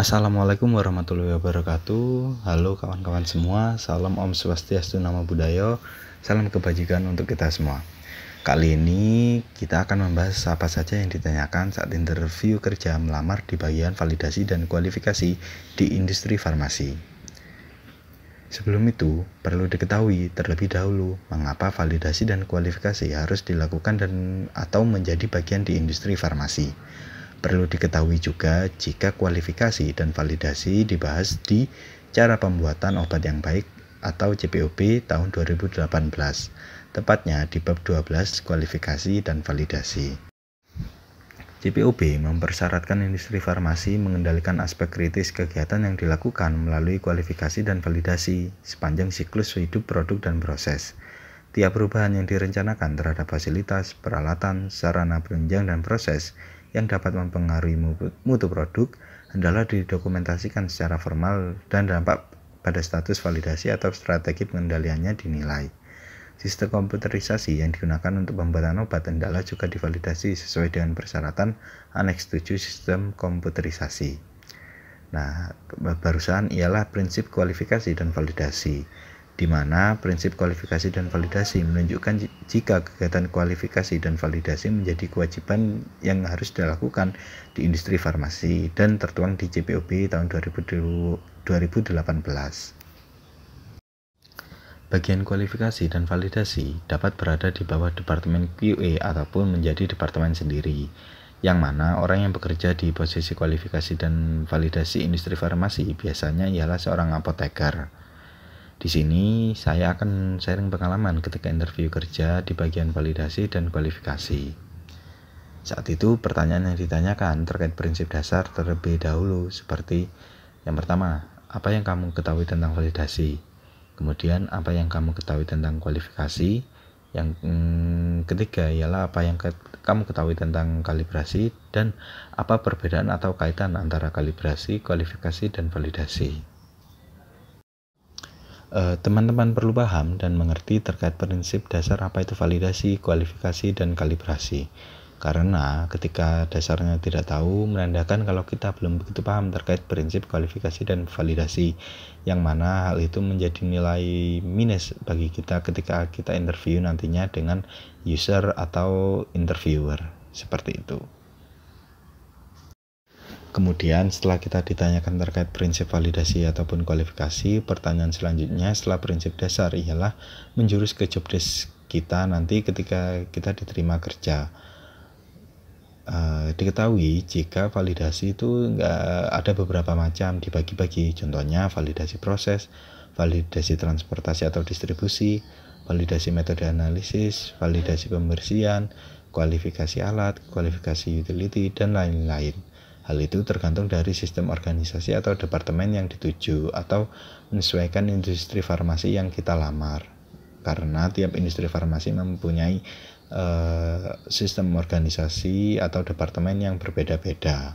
Assalamualaikum warahmatullahi wabarakatuh Halo kawan-kawan semua Salam Om Swastiastu Nama Budayo Salam kebajikan untuk kita semua Kali ini kita akan membahas apa saja yang ditanyakan saat interview kerja melamar di bagian validasi dan kualifikasi di industri farmasi Sebelum itu, perlu diketahui terlebih dahulu mengapa validasi dan kualifikasi harus dilakukan dan atau menjadi bagian di industri farmasi Perlu diketahui juga jika kualifikasi dan validasi dibahas di Cara Pembuatan Obat Yang Baik atau CPOB tahun 2018, tepatnya di bab 12 kualifikasi dan validasi. CPOB mempersyaratkan industri farmasi mengendalikan aspek kritis kegiatan yang dilakukan melalui kualifikasi dan validasi sepanjang siklus hidup produk dan proses. Tiap perubahan yang direncanakan terhadap fasilitas, peralatan, sarana penunjang, dan proses yang dapat mempengaruhi mutu produk adalah didokumentasikan secara formal dan dampak pada status validasi atau strategi pengendaliannya dinilai. Sistem komputerisasi yang digunakan untuk pembuatan obat hendaklah juga divalidasi sesuai dengan persyaratan aneks 7 sistem komputerisasi. Nah, barusan ialah prinsip kualifikasi dan validasi di mana prinsip kualifikasi dan validasi menunjukkan jika kegiatan kualifikasi dan validasi menjadi kewajiban yang harus dilakukan di industri farmasi dan tertuang di JPOB tahun 2018. Bagian kualifikasi dan validasi dapat berada di bawah Departemen QA ataupun menjadi departemen sendiri yang mana orang yang bekerja di posisi kualifikasi dan validasi industri farmasi biasanya ialah seorang apoteker di sini saya akan sharing pengalaman ketika interview kerja di bagian validasi dan kualifikasi. Saat itu pertanyaan yang ditanyakan terkait prinsip dasar terlebih dahulu seperti yang pertama, apa yang kamu ketahui tentang validasi? Kemudian apa yang kamu ketahui tentang kualifikasi? Yang mm, ketiga ialah apa yang kamu ketahui tentang kalibrasi dan apa perbedaan atau kaitan antara kalibrasi, kualifikasi dan validasi. Eh, teman-teman perlu paham dan mengerti terkait prinsip dasar apa itu validasi, kualifikasi, dan kalibrasi. Karena ketika dasarnya tidak tahu, menandakan kalau kita belum begitu paham terkait prinsip kualifikasi dan validasi, yang mana hal itu menjadi nilai minus bagi kita ketika kita interview nantinya dengan user atau interviewer. Seperti itu. Kemudian setelah kita ditanyakan terkait prinsip validasi ataupun kualifikasi, pertanyaan selanjutnya setelah prinsip dasar ialah menjurus ke jobdesk kita nanti ketika kita diterima kerja. Uh, diketahui jika validasi itu enggak ada beberapa macam dibagi-bagi contohnya validasi proses validasi transportasi atau distribusi validasi metode analisis validasi pembersihan kualifikasi alat kualifikasi utility dan lain-lain Hal itu tergantung dari sistem organisasi atau departemen yang dituju atau menyesuaikan industri farmasi yang kita lamar. Karena tiap industri farmasi mempunyai uh, sistem organisasi atau departemen yang berbeda-beda.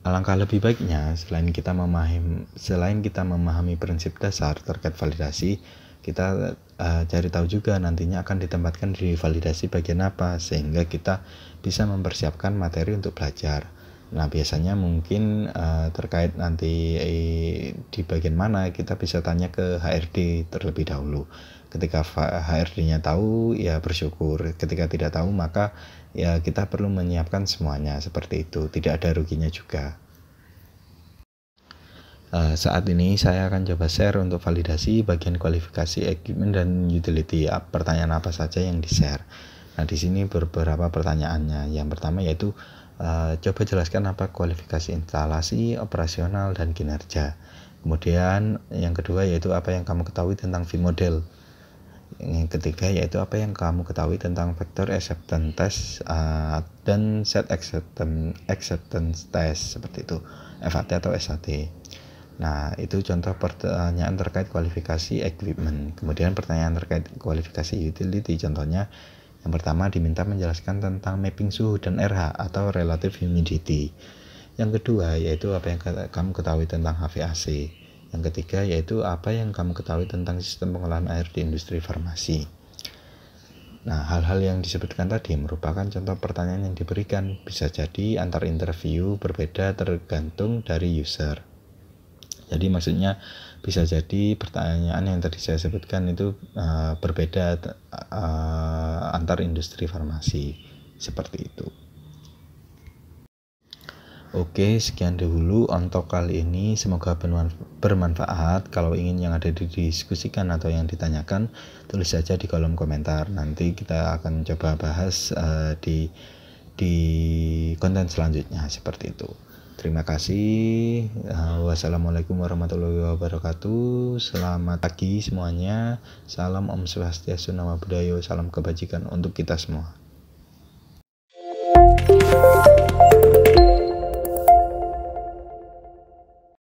Alangkah lebih baiknya selain kita memahami selain kita memahami prinsip dasar terkait validasi, kita uh, cari tahu juga nantinya akan ditempatkan di validasi bagian apa sehingga kita bisa mempersiapkan materi untuk belajar. Nah, biasanya mungkin uh, terkait nanti eh, di bagian mana kita bisa tanya ke HRD terlebih dahulu. Ketika HRD-nya tahu, ya bersyukur. Ketika tidak tahu, maka ya kita perlu menyiapkan semuanya seperti itu. Tidak ada ruginya juga. Eh, saat ini saya akan coba share untuk validasi bagian kualifikasi equipment dan utility. Ya, pertanyaan apa saja yang di-share? Nah, di sini beberapa pertanyaannya. Yang pertama yaitu uh, coba jelaskan apa kualifikasi instalasi, operasional dan kinerja. Kemudian yang kedua yaitu apa yang kamu ketahui tentang V-model. Yang ketiga yaitu apa yang kamu ketahui tentang vector acceptance test uh, dan set acceptance acceptance test seperti itu, FAT atau SAT. Nah, itu contoh pertanyaan terkait kualifikasi equipment. Kemudian pertanyaan terkait kualifikasi utility contohnya yang pertama diminta menjelaskan tentang mapping suhu dan RH atau relative humidity. Yang kedua yaitu apa yang kamu ketahui tentang HVAC. Yang ketiga yaitu apa yang kamu ketahui tentang sistem pengolahan air di industri farmasi. Nah, hal-hal yang disebutkan tadi merupakan contoh pertanyaan yang diberikan. Bisa jadi antar interview berbeda tergantung dari user. Jadi maksudnya bisa jadi pertanyaan yang tadi saya sebutkan itu uh, berbeda uh, antar industri farmasi seperti itu. Oke, sekian dahulu untuk kali ini. Semoga bermanfaat. Kalau ingin yang ada didiskusikan atau yang ditanyakan, tulis saja di kolom komentar. Nanti kita akan coba bahas uh, di di konten selanjutnya seperti itu. Terima kasih. Eh, wassalamualaikum warahmatullahi wabarakatuh. Selamat pagi semuanya. Salam Om Swastiastu Nama budayo Salam kebajikan untuk kita semua. thank you